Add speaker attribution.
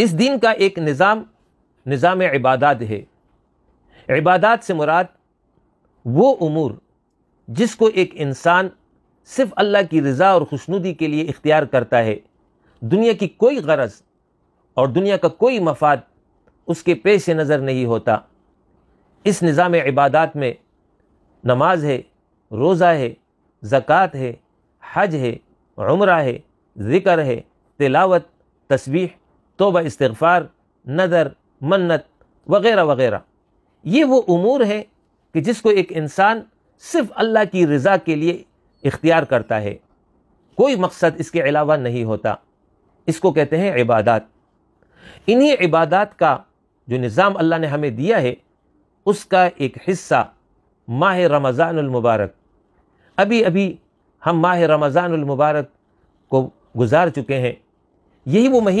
Speaker 1: इस दिन का एक निज़ाम निज़ाम इबादत है इबादत से मुराद वो उमूर जिसको एक इंसान सिर्फ अल्लाह की रज़ा और खुशनुदी के लिए इख्तियार करता है दुनिया की कोई गरज और दुनिया का कोई मफाद उसके पेश नज़र नहीं होता इस निज़ाम इबादत में नमाज है रोज़ा है ज़क़़त है हज है उम्र है ज़िक्र है तिलावत तस्वीह तोबा इस्तफ़ार नदर मन्नत वगैरह वगैरह ये वो अमूर हैं कि जिसको एक इंसान सिर्फ अल्लाह की रज़ा के लिए इख्तियार करता है कोई मकसद इसके अलावा नहीं होता इसको कहते हैं इबादत इन्हीं इबादत का जो निज़ाम अल्लाह ने हमें दिया है उसका एक हिस्सा माह रमज़ानमबारक अभी अभी हम माह रमज़ानमबारक को गुजार चुके हैं यही वो महीना